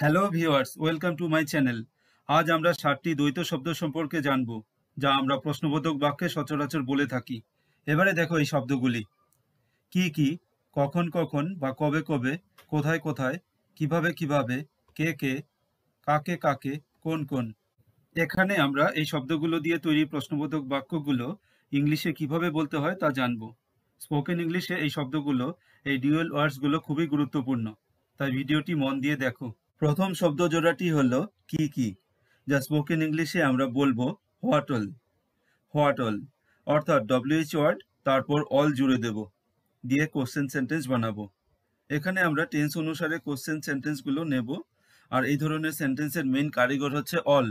hello viewers welcome to my channel আজ আমরা ষাটটি দ্বৈত শব্দ সম্পর্কে জানব যা আমরা প্রশ্নবোধক বাক্যে সচরাচর বলে থাকি এবারে দেখো এই শব্দগুলি কি কি কখন কখন বা কবে কবে কোথায় কোথায় কিভাবে কিভাবে কে কে কাকে কাকে কোন কোন এখানে আমরা এই শব্দগুলো দিয়ে তৈরি প্রশ্নবোধক বাক্যগুলো ইংলিশে কিভাবে বলতে হয় তা জানব স্পোকেন ইংলিশে এই শব্দগুলো এই ডিউয়েল ওয়ার্ডসগুলো খুবই গুরুত্বপূর্ণ তাই ভিডিওটি মন দিয়ে দেখো প্রথম শব্দ জোড়াটি হল কি কি যা স্পোকেন ইংলিশে আমরা বলবো হোয়াটল হোয়াটল অর্থাৎ ডব্লিউএইচ ওয়ার্ড তারপর অল জুড়ে দেব দিয়ে কোশ্চেন সেন্টেন্স বানাবো এখানে আমরা টেন্স অনুসারে কোশ্চেন সেন্টেন্সগুলো নেব আর এই ধরনের সেন্টেন্সের মেইন কারিগর হচ্ছে অল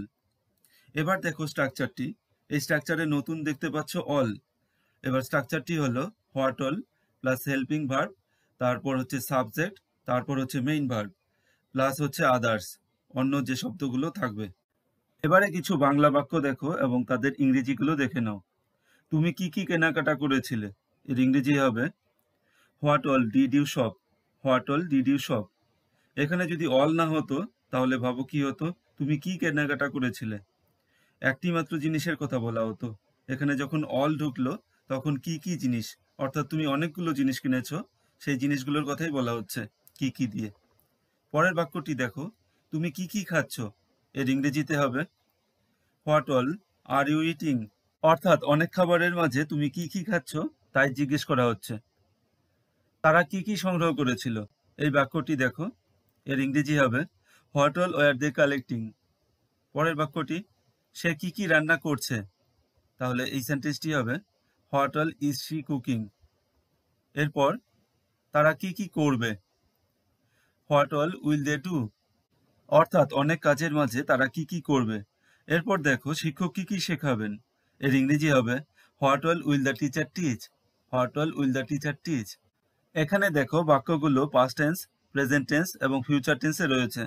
এবার দেখো স্ট্রাকচারটি এই স্ট্রাকচারে নতুন দেখতে পাচ্ছ অল এবার স্ট্রাকচারটি হলো what all plus helping verb তারপর হচ্ছে সাবজেক্ট তারপর হচ্ছে মেইন ভার্ব প্লাস হচ্ছে আদার্স অন্য যে শব্দগুলো থাকবে এবারে কিছু বাংলা বাক্য দেখো এবং তাদের ইংরেজিগুলো দেখে নাও তুমি কি কি কেনাকাটা করেছিলে এর ইংরেজি হবে what all did you shop what all did you shop এখানে যদি অল না হতো তাহলে ভাবো কি হতো তুমি কি কেনাকাটা করেছিলে একটি মাত্র জিনিসের কথা বলা হতো এখানে যখন অল ঢুকলো তখন কি কি জিনিস অর্থাৎ তুমি অনেকগুলো জিনিস কিনেছো সেই জিনিসগুলোর কথাই বলা হচ্ছে কি কি দিয়ে পরের বাক্যটি দেখো তুমি কি কি খাচ্ছ এর ইংরেজিতে হবে what all are you eating অর্থাৎ অনেক খাবারের মাঝে তুমি কি কি খাচ্ছ তাই জিজ্ঞেস করা হচ্ছে তারা কি কি সংগ্রহ করেছিল এই বাক্যটি দেখো এর ইংরেজি হবে what all were they collecting পরের বাক্যটি সে কি কি রান্না করছে তাহলে এই সেন্টেন্সটি হবে what all is she cooking এরপর তারা কি কি করবে what all will they do অর্থাৎ অনেক কাজের মাঝে তারা কি কি করবে এরপর দেখো শিক্ষক কি কি শেখাবেন এর ইংরেজি হবে what all will the teacher teach what all will the teacher teach এখানে দেখো বাক্যগুলো পাস্ট টেন্স প্রেজেন্ট টেন্স এবং ফিউচার টেন্সে রয়েছে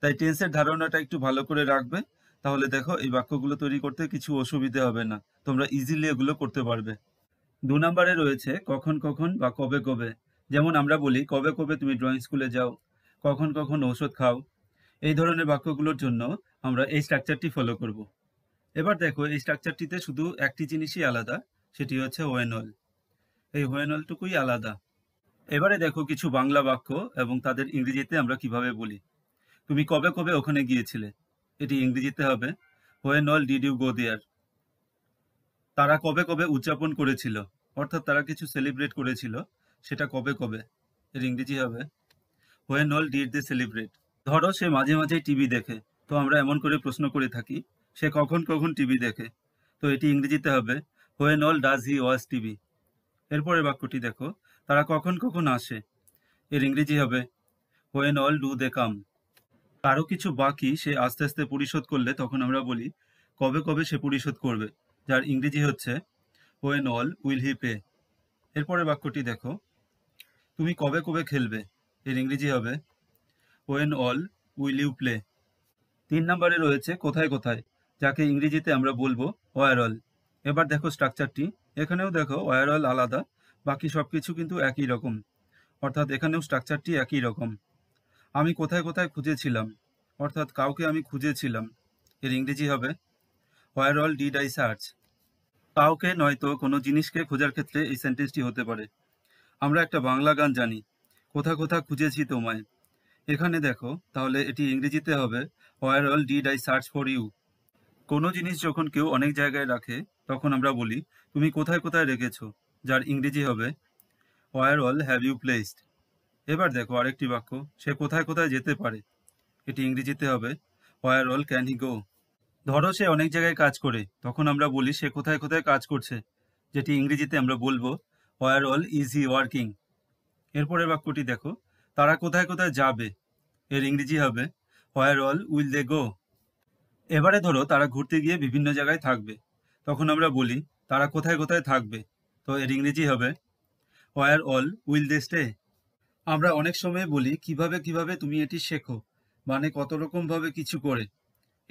তাই টেন্সের ধারণাটা একটু ভালো করে রাখবে তাহলে দেখো এই বাক্যগুলো তৈরি করতে কিছু অসুবিধে হবে না তোমরা ইজিলি এগুলো করতে পারবে দু নম্বরে রয়েছে কখন কখন বা কবে কবে যেমন আমরা বলি কবে কবে তুমি ড্রয়িং স্কুলে যাও কখন কখন ঔষধ খাও এই ধরনের বাক্যগুলোর জন্য আমরা এই স্ট্রাকচারটি ফলো করব এবার দেখো এই স্ট্রাকচারটিতে শুধু একটি জিনিসই আলাদা সেটি হচ্ছে ওয়েনল এই ওয়েনলটুকুই আলাদা এবারে দেখো কিছু বাংলা বাক্য এবং তাদের ইংরেজিতে আমরা কিভাবে বলি তুমি কবে কবে ওখানে গিয়েছিলে এটি ইংরেজিতে হবে ওয়েনল ডিড ইউ গো দেয়ার তারা কবে কবে উদযাপন করেছিল অর্থাৎ তারা কিছু সেলিব্রেট করেছিল সেটা কবে কবে এর ইংরেজি হবে when all did they celebrate ধরো সে মাঝে মাঝে টিভি দেখে তো আমরা এমন করে প্রশ্ন করে থাকি সে কখন কখন টিভি দেখে তো এটি ইংরেজিতে হবে when all does he watch TV এরপরে বাক্যটি দেখো তারা কখন কখন আসে এর ইংরেজি হবে when all do they come কারো কিছু বাকি সে আস্তে আস্তে পরিশোধ করলে তখন আমরা বলি কবে কবে সে পরিশোধ করবে যার ইংরেজি হচ্ছে when all will he pay এরপরে বাক্যটি দেখো তুমি কবে কবে খেলবে এর ইংরেজি হবে when all will you play তিন নম্বরে রয়েছে কোথায় কোথায় যাকে ইংরেজিতে আমরা বলবো ওয়ার অল এবার দেখো স্ট্রাকচারটি এখানেও দেখো ওয়ার অল আলাদা বাকি সব কিছু কিন্তু একই রকম অর্থাৎ এখানেও স্ট্রাকচারটি একই রকম আমি কোথায় কোথায় খুঁজেছিলাম অর্থাৎ কাউকে আমি খুঁজেছিলাম এর ইংরেজি হবে where all did I search কাউকে নয়তো কোনো জিনিসকে খোঁজার ক্ষেত্রে এই সেন্টেন্সটি হতে পারে আমরা একটা বাংলা গান জানি কোথা কোথা খুঁজেছি তোমায় এখানে দেখো তাহলে এটি ইংরেজিতে হবে where all did I search for you কোনো জিনিস যখন কেউ অনেক জায়গায় রাখে তখন আমরা বলি তুমি কোথায় কোথায় রেখেছো যার ইংরেজি হবে where all have you placed এবার দেখো আরেকটি বাক্য সে কোথায় কোথায় যেতে পারে এটি ইংরেজিতে হবে হোয়ার অল ক্যান হি গো ধরো সে অনেক জায়গায় কাজ করে তখন আমরা বলি সে কোথায় কোথায় কাজ করছে যেটি ইংরেজিতে আমরা বলবো where all is he working এরপরের বাক্যটি দেখো তারা কোথায় কোথায় যাবে এর ইংরেজি হবে হোয়ার অল উইল দে গো এবারে ধরো তারা ঘুরতে গিয়ে বিভিন্ন জায়গায় থাকবে তখন আমরা বলি তারা কোথায় কোথায় থাকবে তো এর ইংরেজি হবে where all will they stay আমরা অনেক সময় বলি কিভাবে কিভাবে তুমি এটি শেখো মানে কত রকমভাবে কিছু করে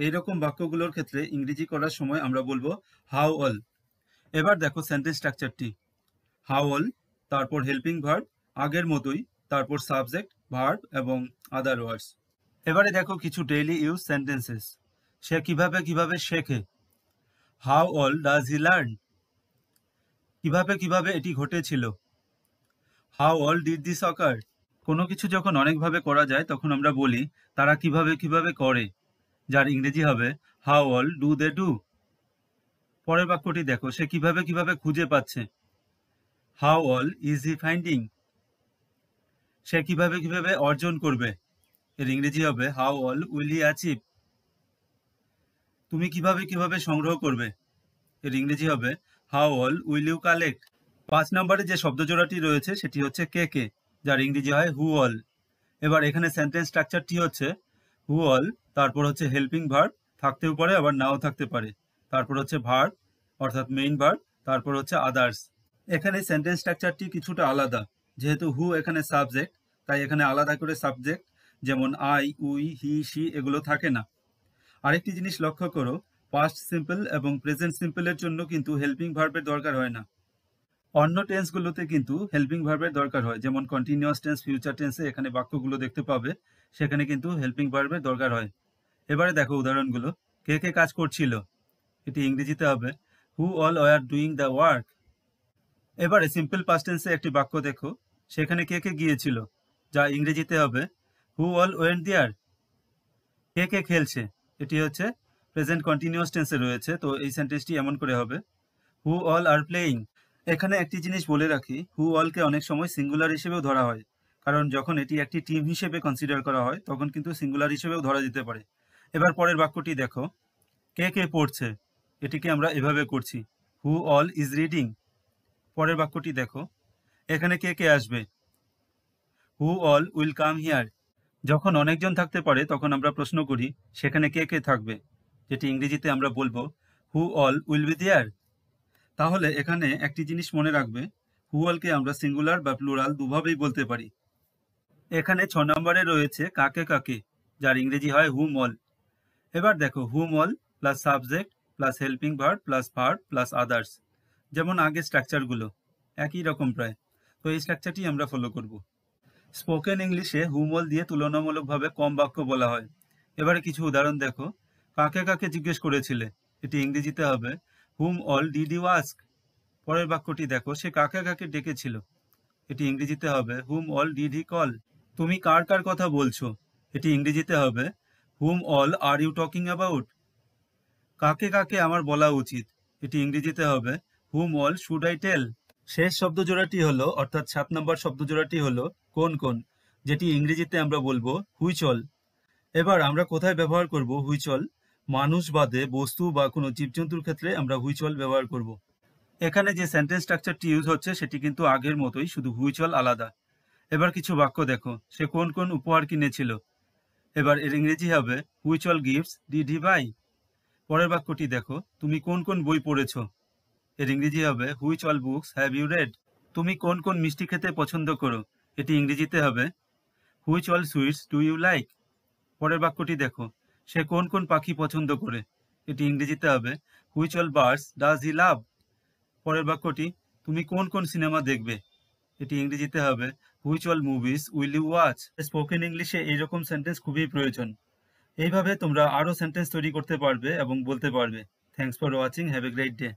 এই রকম বাক্যগুলোর ক্ষেত্রে ইংরেজি করার সময় আমরা বলবো হাউ অল এবার দেখো সেন্টেন্স স্ট্রাকচারটি হাউ অল তারপর হেল্পিং ভার্ব আগের মতোই তারপর সাবজেক্ট ভার্ব এবং আদার ওয়ার্ডস এবারে দেখো কিছু ডেইলি ইউজ সেন্টেন্সেস সে কিভাবে কিভাবে শেখে how all does he learn কিভাবে কিভাবে এটি ঘটেছিল how all did this occur কোনো কিছু যখন অনেকভাবে করা যায় তখন আমরা বলি তারা কিভাবে কিভাবে করে যার ইংরেজি হবে how all do they do পরের বাক্যটি দেখো সে কিভাবে কিভাবে খুঁজে পাচ্ছে how all is he finding সে কিভাবে কিভাবে অর্জন করবে এর ইংরেজি হবে how all will he achieve তুমি কিভাবে কিভাবে সংগ্রহ করবে এর ইংরেজি হবে how all will you collect পাঁচ নম্বরে যে শব্দজোড়াটি রয়েছে সেটি হচ্ছে কে কে যার ইংরেজি হয় হু অল এবার এখানে সেন্টেন্স স্ট্রাকচারটি হচ্ছে হু অল তারপর হচ্ছে হেল্পিং ভার্ব থাকতেও পারে আবার নাও থাকতে পারে তারপর হচ্ছে ভার্ব অর্থাৎ মেইন ভার্ব তারপর হচ্ছে আদার্স এখানে সেন্টেন্স স্ট্রাকচারটি কিছুটা আলাদা যেহেতু হু এখানে সাবজেক্ট তাই এখানে আলাদা করে সাবজেক্ট যেমন আই উই হি সি এগুলো থাকে না আরেকটি জিনিস লক্ষ্য করো পাস্ট সিম্পল এবং প্রেজেন্ট সিম্পলের জন্য কিন্তু হেল্পিং ভার্বের দরকার হয় না অন্য টেন্সগুলোতে কিন্তু হেল্পিং ভার্বের দরকার হয় যেমন কন্টিনিউয়াস টেন্স ফিউচার টেন্সে এখানে বাক্যগুলো দেখতে পাবে সেখানে কিন্তু হেল্পিং ভার্বের দরকার হয় এবারে দেখো উদাহরণগুলো কে কে কাজ করছিল এটি ইংরেজিতে হবে who all are doing the work এবারে সিম্পল পাস্ট টেন্সে একটি বাক্য দেখো সেখানে কে কে গিয়েছিল যা ইংরেজিতে হবে হু অল ওয়েন্ট দেয়ার কে কে খেলছে এটি হচ্ছে প্রেজেন্ট কন্টিনিউয়াস টেন্সে রয়েছে তো এই সেন্টেন্সটি এমন করে হবে হু অল আর প্লেয়িং এখানে একটি জিনিস বলে রাখি হু অলকে অনেক সময় সিঙ্গুলার হিসেবেও ধরা হয় কারণ যখন এটি একটি টিম হিসেবে কনসিডার করা হয় তখন কিন্তু সিঙ্গুলার হিসেবেও ধরা যেতে পারে এবার পরের বাক্যটি দেখো কে কে পড়ছে এটিকে আমরা এভাবে করছি হু অল ইজ রিডিং পরের বাক্যটি দেখো এখানে কে কে আসবে who all will come here যখন অনেকজন থাকতে পারে তখন আমরা প্রশ্ন করি সেখানে কে কে থাকবে যেটি ইংরেজিতে আমরা বলবো who all will be there তাহলে এখানে একটি জিনিস মনে রাখবে হু অলকে আমরা সিঙ্গুলার বা প্লুরাল দুভাবেই বলতে পারি এখানে ছ নম্বরে রয়েছে কাকে কাকে যার ইংরেজি হয় হু মল এবার দেখো whom all plus subject plus helping verb plus verb plus others যেমন আগে স্ট্রাকচারগুলো একই রকম প্রায় তো এই স্ট্রাকচারটি আমরা ফলো করবো স্পোকেন ইংলিশে হুমল দিয়ে তুলনামূলকভাবে কম বাক্য বলা হয় এবারে কিছু উদাহরণ দেখো কাকে কাকে জিজ্ঞেস করেছিলে এটি ইংরেজিতে হবে whom all did you ask পরের বাক্যটি দেখো সে কাকে কাকে ডেকেছিল এটি ইংরেজিতে হবে whom all did he call তুমি কার কার কথা বলছো এটি ইংরেজিতে হবে whom all are you talking about কাকে কাকে আমার বলা উচিত এটি ইংরেজিতে হবে whom all should I tell শেষ শব্দ জোড়াটি হলো অর্থাৎ সাত নম্বর শব্দ জোড়াটি হলো কোন কোন যেটি ইংরেজিতে আমরা বলবো হুইচল এবার আমরা কোথায় ব্যবহার করব হুইচল মানুষ বাদে বস্তু বা কোনো জীবজন্তুর ক্ষেত্রে আমরা হুইচল ব্যবহার করব এখানে যে সেন্টেন্স স্ট্রাকচারটি ইউজ হচ্ছে সেটি কিন্তু আগের মতোই শুধু হুইচল আলাদা এবার কিছু বাক্য দেখো সে কোন কোন উপহার কিনেছিল এবার এর ইংরেজি হবে which all gifts did he buy পরের বাক্যটি দেখো তুমি কোন কোন বই পড়েছো এর ইংরেজি হবে which all books have you read তুমি কোন কোন মিষ্টি খেতে পছন্দ করো এটি ইংরেজিতে হবে which all sweets do you like পরের বাক্যটি দেখো সে কোন কোন পাখি পছন্দ করে এটি ইংরেজিতে হবে which all birds does he love পরের বাক্যটি তুমি কোন কোন সিনেমা দেখবে এটি ইংরেজিতে হবে which all movies will you watch spoken ইংলিশে এইরকম সেন্টেন্স খুবই প্রয়োজন এইভাবে তোমরা আরও সেন্টেন্স তৈরি করতে পারবে এবং বলতে পারবে thanks for watching have a great day